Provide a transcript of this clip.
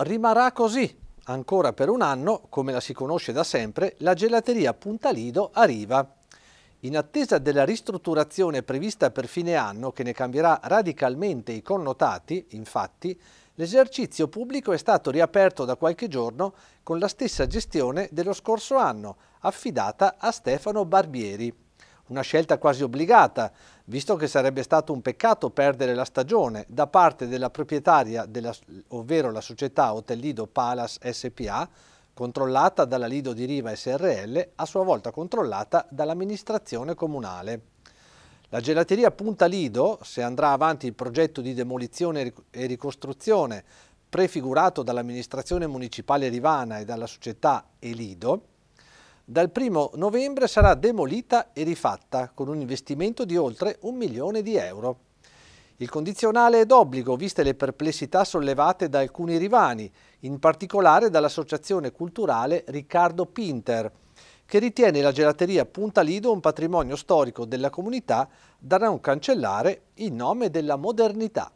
Rimarrà così, ancora per un anno, come la si conosce da sempre, la gelateria Puntalido a Riva. In attesa della ristrutturazione prevista per fine anno, che ne cambierà radicalmente i connotati, infatti, l'esercizio pubblico è stato riaperto da qualche giorno con la stessa gestione dello scorso anno, affidata a Stefano Barbieri una scelta quasi obbligata, visto che sarebbe stato un peccato perdere la stagione da parte della proprietaria, della, ovvero la società Hotel Lido Palace SPA, controllata dalla Lido di Riva SRL, a sua volta controllata dall'amministrazione comunale. La gelateria Punta Lido, se andrà avanti il progetto di demolizione e ricostruzione prefigurato dall'amministrazione municipale rivana e dalla società Elido, dal 1 novembre sarà demolita e rifatta con un investimento di oltre un milione di euro. Il condizionale è d'obbligo, viste le perplessità sollevate da alcuni rivani, in particolare dall'associazione culturale Riccardo Pinter, che ritiene la gelateria Punta Lido un patrimonio storico della comunità da non cancellare in nome della modernità.